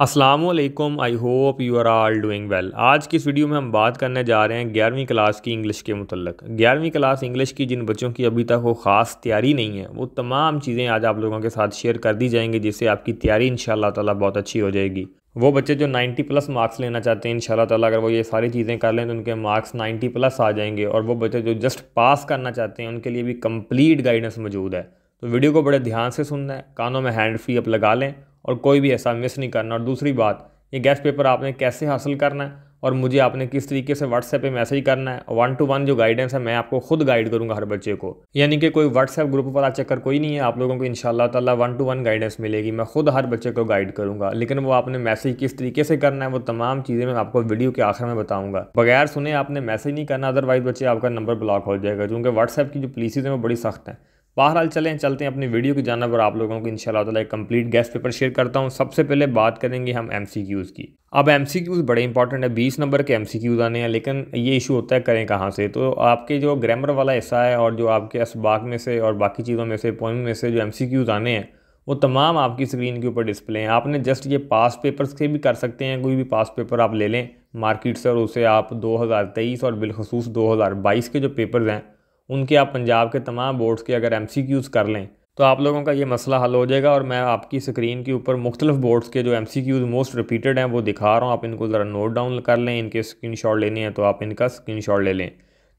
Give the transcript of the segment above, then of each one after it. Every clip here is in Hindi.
Aslam I hope you are all doing well आज की इस वीडियो में हम बात करने जा रहे हैं ग्यारहवीं क्लास की इंग्लिश के मुतलक ग्यारहवीं क्लास इंग्लिश की जिन बच्चों की अभी तक वो ख़ास तैयारी नहीं है वो तमाम चीज़ें आज आप लोगों के साथ शेयर कर दी जाएंगी जिससे आपकी तैयारी इन ताला बहुत अच्छी हो जाएगी वो बच्चे जो 90 प्लस मार्क्स लेना चाहते हैं इन ताला अगर वो ये सारी चीज़ें कर लें तो उनके मार्क्स 90 प्लस आ जाएंगे और वो बच्चे जो जस्ट पास करना चाहते हैं उनके लिए भी कंप्लीट गाइडेंस मौजूद है तो वीडियो को बड़े ध्यान से सुनना है कानों में हैंड फ्री अप लगा लें और कोई भी ऐसा मिस नहीं करना और दूसरी बात ये गैस पेपर आपने कैसे हासिल करना है और मुझे आपने किस तरीके से व्हाट्सएप पे मैसेज करना है वन टू वन जो गाइडेंस है मैं आपको खुद गाइड करूंगा हर बच्चे को यानी कि कोई व्हाट्सएप ग्रुप वाला चक्कर कोई नहीं है आप लोगों को इन ताला वन टू वन गाइडेंस मिलेगी मैं खुद हर बच्चे को गाइड करूंगा लेकिन वो आपने मैसेज किस तरीके से करना है वो तमाम चीज़ें मैं आपको वीडियो के आखिर में बताऊंगा बगैर सुने आपने मैसेज नहीं करना अदरवाइज बच्चे आपका नंबर ब्लॉक हो जाएगा क्योंकि व्हाट्सएप की जो पुलिस है वो बड़ी सख्त हैं बहरहाल चलें चलते हैं अपनी वीडियो की जानब और आप लोगों को इंशाल्लाह ताला एक कंप्लीट गैस पेपर शेयर करता हूँ सबसे पहले बात करेंगे हम एमसीक्यूज़ की अब एमसीक्यूज़ बड़े इंपॉर्टेंट है बीस नंबर के एमसीक्यूज़ आने हैं लेकिन ये इशू होता है करें कहाँ से तो आपके जो ग्रामर वाला हिस्सा है और जो आपके इसबाक में से और बाकी चीज़ों में से पोइम में से जो एम आने हैं वो तमाम आपकी स्क्रीन के ऊपर डिस्प्ले हैं आपने जस्ट ये पास पेपर से भी कर सकते हैं कोई भी पास पेपर आप ले लें मार्केट से और उसे आप दो और बिलखसूस दो के जो पेपर्स हैं उनके आप पंजाब के तमाम बोर्ड्स के अगर एम कर लें तो आप लोगों का ये मसला हल हो जाएगा और मैं आपकी स्क्रीन के ऊपर मुख्तलिफ बोर्ड्स के जो M C Qs most repeated हैं वो दिखा रहा हूँ आप इनको ज़रा नोट डाउन कर लें इनके स्क्रीन शॉट लेने हैं तो आप इनका स्क्रीन शॉट ले लें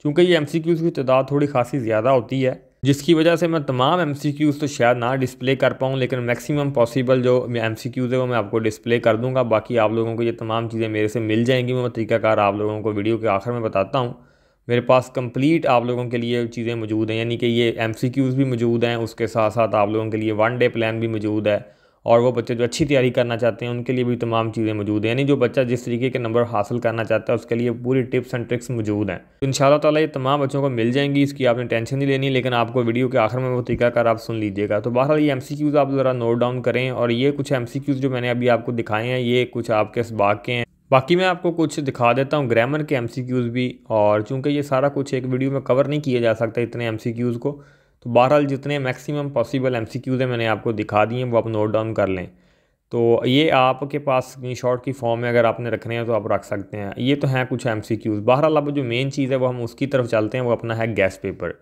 चूँकि ये एम सी क्यूज़ की तादाद थोड़ी खासी ज़्यादा होती है जिसकी वजह से मैं तमाम एम सी क्यूज़ तो शायद ना डिस्प्ले कर पाऊँ लेकिन मैक्सिमम पॉसिबल जो एम सी क्यूज़ है वो मैं आपको डिस्प्ले कर दूँगा बाकी आप लोगों को ये तमाम चीज़ें मेरे से मिल जाएंगी मैं तरीकाकार आप लोगों को वीडियो के आखिर में बताता हूँ मेरे पास कंप्लीट आप लोगों के लिए चीज़ें मौजूद हैं यानी कि ये एम भी मौजूद हैं उसके साथ साथ आप लोगों के लिए वन डे प्लान भी मौजूद है और वो बच्चे जो अच्छी तैयारी करना चाहते हैं उनके लिए भी तमाम चीज़ें मौजूद हैं यानी जो बच्चा जिस तरीके के नंबर हासिल करना चाहता है उसके लिए पूरी टिप्स एंड ट्रिक्स मौजूद हैं तो इन ताला ये तमाम बच्चों को मिल जाएंगी इसकी आपने टेंशन नहीं लेनी लेकिन आपको वीडियो के आखिर में वो तरीकाकार आप सुन लीजिएगा तो बहरहाल ये एम आप ज़रा नोट डाउन करें और ये कुछ एम जो मैंने अभी आपको दिखाए हैं ये कुछ आपके इस बाग के हैं बाकी मैं आपको कुछ दिखा देता हूँ ग्रामर के एमसीक्यूज़ भी और चूँकि ये सारा कुछ एक वीडियो में कवर नहीं किया जा सकता इतने एमसीक्यूज़ को तो बहरहाल जितने मैक्सिमम पॉसिबल एमसीक्यूज़ हैं मैंने आपको दिखा दिए हैं वो आप नोट डाउन कर लें तो ये आपके पास स्क्रीनशॉट की फॉर्म में अगर आपने रखने हैं तो आप रख सकते हैं ये तो हैं कुछ एम सी क्यूज़ बहरहाल अब जो मेन चीज़ है वो हम उसकी तरफ चलते हैं वो अपना है गैस पेपर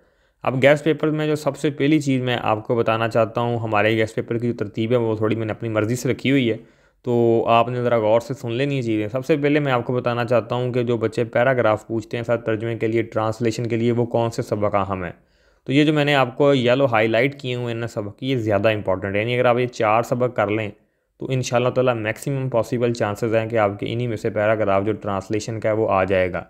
अब गैस पेपर में जो सबसे पहली चीज़ मैं आपको बताना चाहता हूँ हमारे गैस पेपर की जो तरतीब है वो थोड़ी मैंने अपनी मर्ज़ी से रखी हुई है तो आपने ज़रा गौर से सुन लेनी चाहिए सबसे पहले मैं आपको बताना चाहता हूँ कि जो बच्चे पैराग्राफ पूछते हैं सर तर्जमे के लिए ट्रांसलेशन के लिए वो कौन से सबक अहम हैं तो ये जो मैंने आपको येलो हाईलाइट किए हुए हैं ना सबक ये ज़्यादा इंपॉर्टेंट है यानी अगर आप ये चार सबक कर लें तो इन ताला मैक्सिमम पॉसिबल चांसेस हैं कि आपके इन्हीं में से पैराग्राफ जो ट्रांसलेशन का है वो आ जाएगा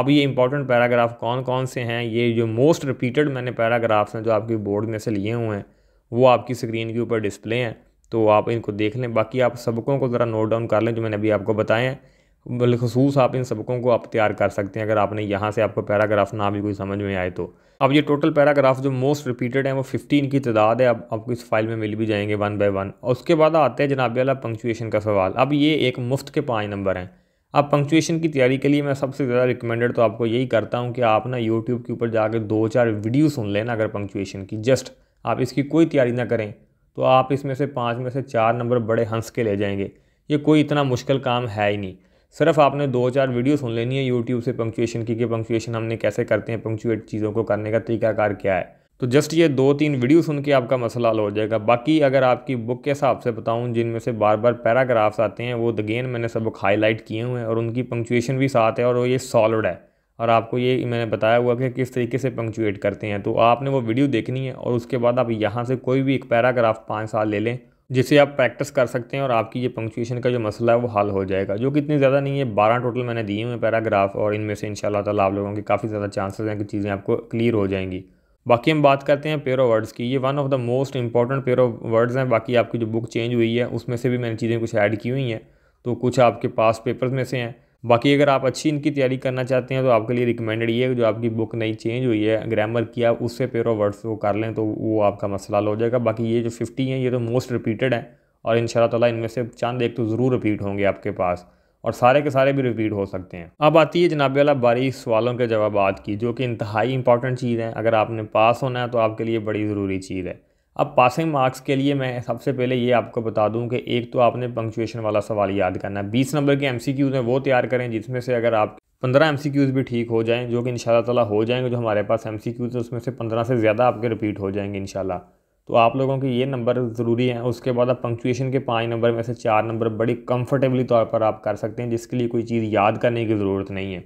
अब ये इंपॉर्टेंट पैराग्राफ कौन कौन से हैं ये जो मोस्ट रिपीटेड मैंने पैराग्राफ्स हैं जो आपके बोर्ड में से लिए हुए हैं वो आपकी स्क्रीन के ऊपर डिस्प्ले हैं तो आप इनको देख लें बाकी आप सबकों को ज़रा नोट डाउन कर लें जो मैंने अभी आपको बताए हैं बिलखसूस आप इन सबकों को आप तैयार कर सकते हैं अगर आपने यहाँ से आपको पैराग्राफ ना भी कोई समझ में आए तो अब ये टोटल पैराग्राफ जो मोस्ट रिपीटेड हैं वो 15 की तादाद है अब आप, आपको इस फाइल में मिल भी जाएंगे वन बाय वन और उसके बाद आते हैं जनाब अला पंक्चुएशन का सवाल अब ये एक मुफ्त के पाँच नंबर हैं अब पंक्चुएशन की तैयारी के लिए मैं सबसे ज़्यादा रिकमेंडेड तो आपको यही करता हूँ कि आप ना यूट्यूब के ऊपर जाकर दो चार वीडियो सुन लेना अगर पंक्चुएशन की जस्ट आप इसकी कोई तैयारी ना करें तो आप इसमें से पाँच में से चार नंबर बड़े हंस के ले जाएंगे ये कोई इतना मुश्किल काम है ही नहीं सिर्फ आपने दो चार वीडियो सुन लेनी है यूट्यूब से पंक्चुएशन की कि पंक्चुएशन हमने कैसे करते हैं पंक्चुएट चीज़ों को करने का तरीकाकार क्या है तो जस्ट ये दो तीन वीडियो सुन के आपका मसला हल हो जाएगा बाकी अगर आपकी बुक के हिसाब से बताऊँ जिनमें से बार बार पैराग्राफ्स आते हैं वो दगेन मैंने सबक हाईलाइट किए हुए हैं और उनकी पंक्चुएशन भी साथ है और वो ये सॉलिड है और आपको ये मैंने बताया हुआ कि किस तरीके से पंक्चुएट करते हैं तो आपने वो वीडियो देखनी है और उसके बाद आप यहाँ से कोई भी एक पैराग्राफ पाँच साल ले लें जिसे आप प्रैक्टिस कर सकते हैं और आपकी ये पंक्चुएशन का जो मसला है वो हल हो जाएगा जो कि इतनी ज़्यादा नहीं है बारह टोटल मैंने दिए हुए पैराग्राफ और इनमें से इन ताला आप लोगों के काफ़ी ज़्यादा चांसेस हैं कि चीज़ें आपको क्लियर हो जाएंगी बाकी हम बात करते हैं पेयर ऑफ वर्ड्स की ये one of the most important pair of words हैं बाकी आपकी जो बुक चेंज हुई है उसमें से भी मैंने चीज़ें कुछ ऐड की हुई हैं तो कुछ आपके पास पेपर्स में से हैं बाकी अगर आप अच्छी इनकी तैयारी करना चाहते हैं तो आपके लिए रिकमेंडेड ये जो आपकी बुक नई चेंज हुई है ग्रामर की आप उससे पेयर ऑफ वर्ड्स को कर लें तो वो आपका मसला हो जाएगा बाकी ये जो फिफ्टी हैं ये तो मोस्ट रिपीटेड हैं और इन तला इनमें से चांद एक तो ज़रूर रिपीट होंगे आपके पास और सारे के सारे भी रिपीट हो सकते हैं अब आती है जनाब वाला बारी सवालों के जवाब की जो कि इंतहाई इंपॉर्टेंट चीज़ है अगर आपने पास होना है तो आपके लिए बड़ी ज़रूरी चीज़ है अब पासिंग मार्क्स के लिए मैं सबसे पहले ये आपको बता दूं कि एक तो आपने पंक्चुएशन वाला सवाल याद करना है बीस नंबर के एम सी क्यूज़ हैं वो तैयार करें जिसमें से अगर आप पंद्रह एम सी क्यूज़ भी ठीक हो जाएँ जो कि इन ताला हो जाएंगे जो हमारे पास एम सी क्यूज़ उसमें से पंद्रह से ज़्यादा आपके रिपीट हो जाएंगे इन तो आप लोगों के ये नंबर ज़रूरी हैं उसके बाद आप पंक्चुएशन के पाँच नंबर में से चार नंबर बड़ी कम्फर्टेबली तौर पर आप कर सकते हैं जिसके लिए कोई चीज़ याद करने की ज़रूरत नहीं है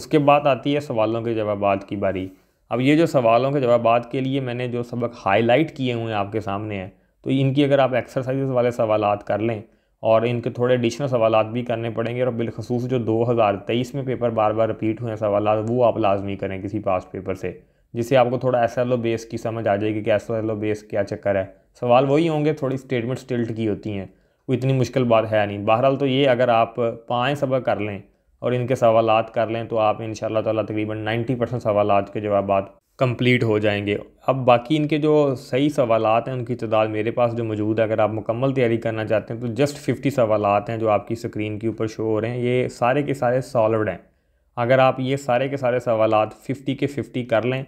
उसके बाद आती है सवालों के जवाब की बारी अब ये जो सवालों के जवाब के लिए मैंने जो सबक हाईलाइट किए हुए हैं आपके सामने हैं तो इनकी अगर आप एक्सरसाइज वाले सवाल कर लें और इनके थोड़े एडिशनल सवाल भी करने पड़ेंगे और बिलखसूस जो 2023 में पेपर बार बार रिपीट हुए हैं सवाल वो आप लाजमी करें किसी पास पेपर से जिससे आपको थोड़ा एस एल ओ बेस की समझ आ जाएगी कि एस एल ओ बेस क्या चक्कर है सवाल वही होंगे थोड़ी स्टेटमेंट स्टिल्ट की होती हैं वो इतनी मुश्किल बात है नहीं बहरहाल तो ये अगर आप पाँच सबक कर लें और इनके सवाल कर लें तो आप इन ताला तकरीबन नाइन्टी परसेंट सवाल के जवाब कंप्लीट हो जाएंगे अब बाकी इनके जो सही सवाल हैं उनकी तादाद मेरे पास जो मौजूद है अगर आप मुकम्मल तैयारी करना चाहते हैं तो जस्ट फिफ्टी सवाल हैं जो आपकी स्क्रीन के ऊपर शो हो रहे हैं ये सारे के सारे सॉल्वड हैं अगर आप ये सारे के सारे सवाल फिफ्टी के फिफ्टी कर लें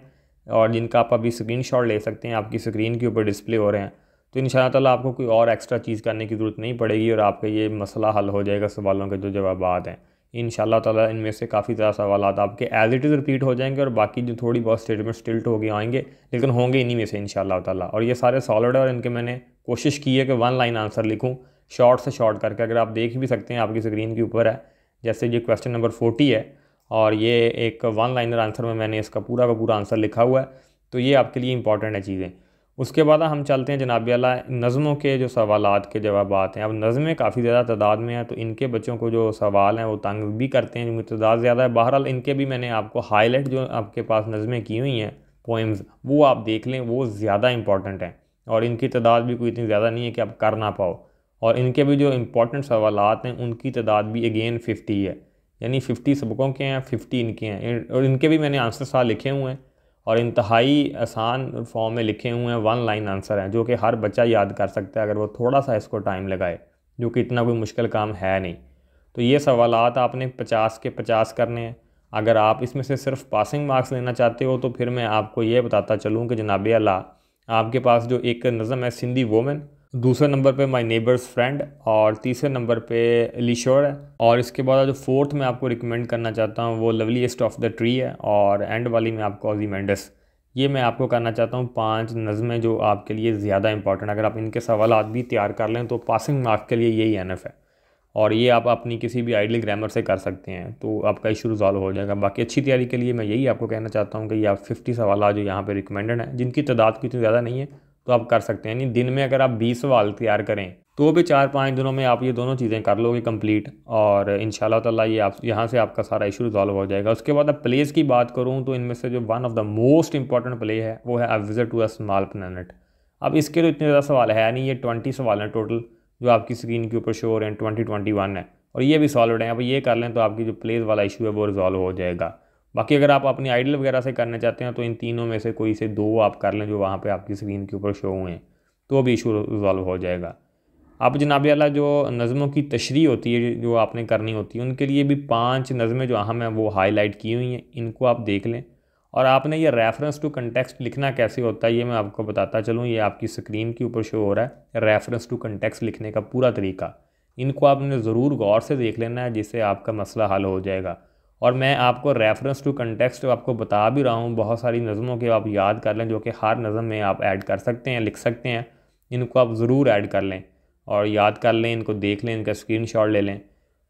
और जिनका आप अभी स्क्रीन शॉट ले सकते हैं आपकी स्क्रीन के ऊपर डिस्प्ले हो रहे हैं तो इन ताला आपको कोई और एक्स्ट्रा चीज़ करने की ज़रूरत नहीं पड़ेगी और आपका ये मसला हल हो जाएगा सवालों के जो जवाब हैं इन ताला इनमें से काफ़ी ज़्यादा सवाल आपके एज इट इज़ रिपीट हो जाएंगे और बाकी जो थोड़ी बहुत स्टेटमेंट्स स्टिल्ट हो गए आएंगे लेकिन होंगे इन्हीं में से इन ताला और ये सारे सॉलिड है और इनके मैंने कोशिश की है कि वन लाइन आंसर लिखूँ शॉर्ट से शॉर्ट करके अगर आप देख भी सकते हैं आपकी स्क्रीन के ऊपर है जैसे ये क्वेश्चन नंबर फोर्टी है और ये एक वन लाइनर आंसर में मैंने इसका पूरा का पूरा आंसर लिखा हुआ है तो ये आपके लिए इंपॉर्टेंट है चीज़ें उसके बाद हम चलते हैं जनाब अला नज़मों के जो सवाल के जवाब हैं अब नज़में काफ़ी ज़्यादा तादाद में हैं तो इनके बच्चों को जो सवाल हैं वो तंग भी करते हैं जिनकी तादाद ज़्यादा है बहरहाल इनके भी मैंने आपको हाईलाइट जो आपके पास नज़में की हुई हैं पोइम्स वो आप देख लें वो ज़्यादा इंपॉर्टेंट हैं और इनकी तादाद भी कोई इतनी ज़्यादा नहीं है कि आप कर ना पाओ और इनके भी जो इम्पोर्टेंट सवाल हैं उनकी तादाद भी अगेन फ़िफ्टी है यानी फ़िफ्टी सबकों के हैं फ़िफ्टी इनके हैं और इनके भी मैंने आंसर सा लिखे हुए हैं और इंतहाई आसान फॉर्म में लिखे हुए हैं वन लाइन आंसर हैं जो कि हर बच्चा याद कर सकता है अगर वो थोड़ा सा इसको टाइम लगाए जो कि इतना कोई मुश्किल काम है नहीं तो ये सवाल आपने पचास के पचास करने हैं अगर आप इसमें से सिर्फ पासिंग मार्क्स लेना चाहते हो तो फिर मैं आपको ये बताता चलूँ कि जनाब अला आपके पास जो एक नज़म है सिंधी वोमेन दूसरे नंबर पे माय नेबर्स फ्रेंड और तीसरे नंबर पे लिशोर है और इसके बाद जो फोर्थ मैं आपको रिकमेंड करना चाहता हूँ वो लवलीस्ट ऑफ द ट्री है और एंड वाली में आपको ऑजीमेंडस ये मैं आपको करना चाहता हूँ पांच नज़में जो आपके लिए ज़्यादा इंपॉर्टेंट अगर आप इनके सवाल भी तैयार कर लें तो पासिंग मार्क्स के लिए यही एन है और ये आप अपनी किसी भी आइडल ग्रामर से कर सकते हैं तो आपका इशू रिजॉल्व हो जाएगा बाकी अच्छी तैयारी के लिए मैं यही आपको कहना चाहता हूँ कि ये आप फिफ्टी सवाल जो यहाँ पर रिकमेंडेड हैं जिनकी तादाद कितनी ज़्यादा नहीं है तो आप कर सकते हैं यानी दिन में अगर आप बीस सवाल तैयार करें तो भी चार पाँच दिनों में आप ये दोनों चीज़ें कर लोगे कंप्लीट और इन ताला ये आप यहाँ से आपका सारा इशू रिजॉल्व हो जाएगा उसके बाद अब प्लेस की बात करूँ तो इनमें से जो one of the most important play है वो है a visit to a small planet अब इसके तो इतने ज़्यादा सवाल है यानी ये ट्वेंटी सवाल हैं टोटल जो आपकी स्क्रीन के ऊपर शो हो रहे हैं ट्वेंटी ट्वेंटी वन है और ये भी सॉल्व हैं अब ये कर लें तो आपकी जो प्लेस वाला इशू है वो रिजॉल्व हो जाएगा बाकी अगर आप अपनी आइडल वगैरह से करना चाहते हैं तो इन तीनों में से कोई से दो आप कर लें जो वहाँ पर आपकी स्क्रीन के ऊपर शो हुए हैं तो भी इशू रिजॉल्व हो जाएगा आप जनाब अला जो नज़मों की तशरी होती है जो आपने करनी होती है उनके लिए भी पांच नज़में जो अहम हैं वो हाईलाइट की हुई हैं इनको आप देख लें और आपने ये रेफरेंस टू कंटेक्सट लिखना कैसे होता है ये मैं आपको बताता चलूँ ये आपकी स्क्रीन के ऊपर शो हो रहा है रेफरेंस टू कंटेक्स्ट लिखने का पूरा तरीका इनको आपने ज़रूर गौर से देख लेना है जिससे आपका मसला हल हो जाएगा और मैं आपको रेफरेंस टू कंटेक्सट आपको बता भी रहा हूँ बहुत सारी नज़मों के आप याद कर लें जो कि हर नज़म में आप ऐड कर सकते हैं लिख सकते हैं इनको आप ज़रूर ऐड कर लें और याद कर लें इनको देख लें इनका स्क्रीन ले लें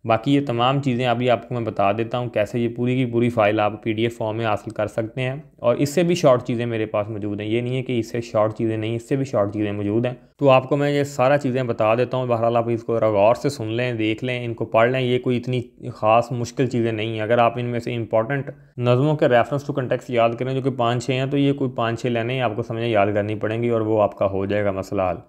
बाकी ये तमाम चीज़ें अभी आपको मैं बता देता हूँ कैसे ये पूरी की पूरी फाइल आप पीडीएफ फॉर्म में हासिल कर सकते हैं और इससे भी शॉर्ट चीज़ें मेरे पास मौजूद हैं ये नहीं है कि इससे शॉर्ट चीज़ें नहीं इससे भी शॉर्ट चीज़ें मौजूद हैं तो आपको मैं ये सारा चीज़ें बता देता हूँ बहरहाल आप इसको गौर से सुन लें देख लें इनको पढ़ लें ये कोई इतनी खास मुश्किल चीज़ें नहीं हैं अगर आप इनमें से इंपॉर्टेंट नज़मों के रेफरेंस टू कंटेक्स याद करें जो कि पाँच छः हैं तो ये कोई पाँच छः लेने आपको समझें याद करनी पड़ेंगी और वो आपका हो जाएगा मसला हल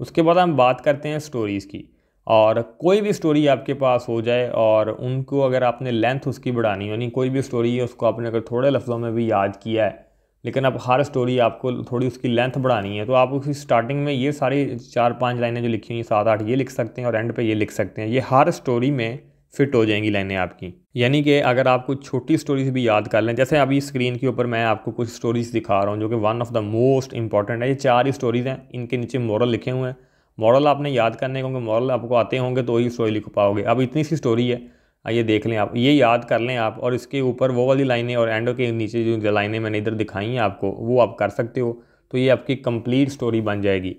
उसके बाद हम बात करते हैं स्टोरीज़ की और कोई भी स्टोरी आपके पास हो जाए और उनको अगर आपने लेंथ उसकी बढ़ानी यानी कोई भी स्टोरी है उसको आपने अगर थोड़े लफ्ज़ों में भी याद किया है लेकिन अब हर स्टोरी आपको थोड़ी उसकी लेंथ बढ़ानी है तो आप उसकी स्टार्टिंग में ये सारी चार पांच लाइनें जो लिखी हुई सात आठ ये लिख सकते हैं और एंड पे ये लिख सकते हैं ये हर स्टोरी में फिट हो जाएंगी लाइनें आपकी यानी कि अगर आप कुछ छोटी स्टोरीज भी याद कर लें जैसे अभी स्क्रीन के ऊपर मैं आपको कुछ स्टोरीज दिखा रहा हूँ जो कि one of the most important है ये चार ही स्टोरीज़ हैं इनके नीचे मॉरल लिखे हुए हैं मॉडल आपने याद करने होंगे मॉडल आपको आते होंगे तो ही स्टोरी लिख पाओगे अब इतनी सी स्टोरी है आइए देख लें आप ये याद कर लें आप और इसके ऊपर वो वाली लाइनें और एंडो के नीचे जो लाइनें मैंने इधर दिखाई हैं आपको वो आप कर सकते हो तो ये आपकी कंप्लीट स्टोरी बन जाएगी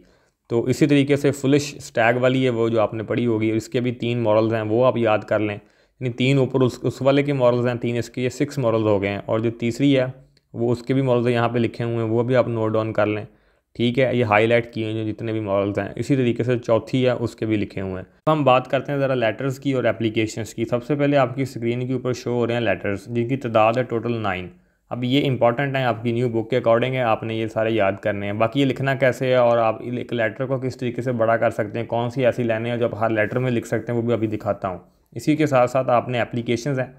तो इसी तरीके से फुलिश स्टैग वाली है वो जो आपने पढ़ी होगी इसके भी तीन मॉडल्स हैं वो आप याद कर लें यानी तीन ऊपर उस उस वाले के मॉडल्स हैं तीन इसके ये सिक्स मॉडल्स हो गए हैं और जो तीसरी है वो उसके भी मॉडल्स यहाँ पर लिखे हुए हैं वो भी आप नोट डाउन कर लें ठीक है ये हाईलाइट किए हुए जितने भी मॉडल्स हैं इसी तरीके से चौथी है उसके भी लिखे हुए हैं तो हम बात करते हैं ज़रा लेटर्स की और एप्लीकेशंस की सबसे पहले आपकी स्क्रीन के ऊपर शो हो रहे हैं लेटर्स जिनकी तादाद है टोटल नाइन अब ये इंपॉर्टेंट है आपकी न्यू बुक के अकॉर्डिंग है आपने ये सारे याद करने हैं बाकी ये लिखना कैसे है और आप एक लेटर को किस तरीके से बड़ा कर सकते हैं कौन सी ऐसी लाइने हैं जो आप हर लेटर में लिख सकते हैं वो भी अभी दिखाता हूँ इसी के साथ साथ आपने एप्लीकेशन हैं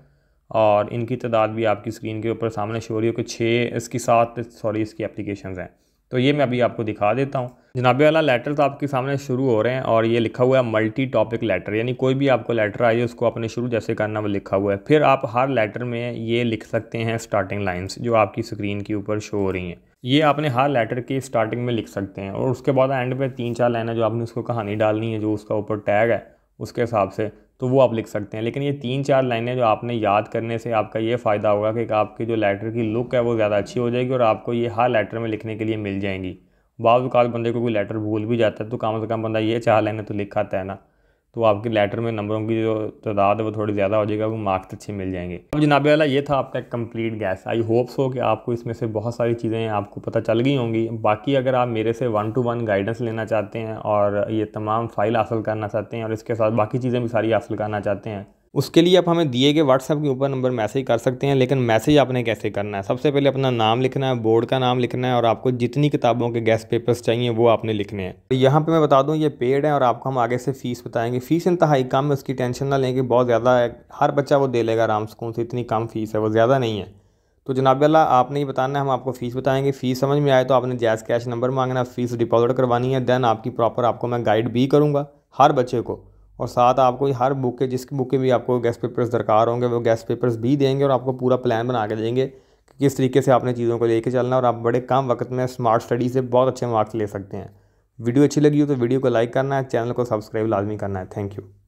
और इनकी तादाद भी आपकी स्क्रीन के ऊपर सामने शो रही हो कि छः इसकी सात सॉरी इसकी एप्लीकेशन हैं तो ये मैं अभी आपको दिखा देता हूँ जनाबे वाला लेटर तो आपके सामने शुरू हो रहे हैं और ये लिखा हुआ है मल्टी टॉपिक लेटर यानी कोई भी आपको लेटर आए उसको आपने शुरू जैसे करना वो लिखा हुआ है फिर आप हर लेटर में ये लिख सकते हैं स्टार्टिंग लाइन्स जो आपकी स्क्रीन के ऊपर शो हो रही हैं ये आपने हर लेटर के स्टार्टिंग में लिख सकते हैं और उसके बाद एंड पे तीन चार है जो आपने उसको कहानी डालनी है जो उसका ऊपर टैग है उसके हिसाब से तो वो आप लिख सकते हैं लेकिन ये तीन चार लाइनें जो आपने याद करने से आपका ये फ़ायदा होगा कि आपकी जो लेटर की लुक है वो ज़्यादा अच्छी हो जाएगी और आपको ये हर लेटर में लिखने के लिए मिल जाएंगी बाद बंदे को कोई लेटर भूल भी जाता है तो कम से कम बंदा ये चार लाइनें तो लिख खाता है ना तो आपके लेटर में नंबरों की जो तादाद है वो थोड़ी ज़्यादा हो जाएगा वो मार्क्स अच्छे मिल जाएंगे अब जनाबे वाला ये था आपका complete guess I hope so कि आपको इसमें से बहुत सारी चीज़ें आपको पता चल गई होंगी बाकी अगर आप मेरे से वन टू वन गाइडेंस लेना चाहते हैं और ये तमाम फ़ाइल हासिल करना चाहते हैं और इसके साथ बाकी चीज़ें भी सारी हासिल करना चाहते हैं उसके लिए आप हमें दिए गए व्हाट्सएप के ऊपर नंबर मैसेज कर सकते हैं लेकिन मैसेज आपने कैसे करना है सबसे पहले अपना नाम लिखना है बोर्ड का नाम लिखना है और आपको जितनी किताबों के गैस पेपर्स चाहिए वो आपने लिखने हैं तो यहाँ पर मैं बता दूँ ये पेड है और आपको हम आगे से फ़ीस बताएंगे फ़ीस इंतहाई कम है उसकी टेंशन ना लेंगे बहुत ज़्यादा है हर बच्चा वो दे लेगा आराम सुकून से इतनी कम फ़ीस है वो ज़्यादा नहीं है तो जनाब अल्लाह आपने ही बताना है हम आपको फ़ीस बताएंगे फ़ीस समझ में आए तो आपने जैज़ कैश नंबर मांगना फ़ीस डिपॉजिट करवानी है दैन आपकी प्रॉपर आपको मैं गाइड भी करूँगा हर बच्चे को और साथ आपको हर बुक के जिस बुक के भी आपको गैस पेपर्स दरकार होंगे वो गैस पेपर्स भी देंगे और आपको पूरा प्लान बना के देंगे कि किस तरीके से आपने चीज़ों को लेके चलना और आप बड़े कम वक्त में स्मार्ट स्टडी से बहुत अच्छे मार्क्स ले सकते हैं वीडियो अच्छी लगी हो तो वीडियो को लाइक करना है चैनल को सब्सक्राइब लाजमी करना है थैंक यू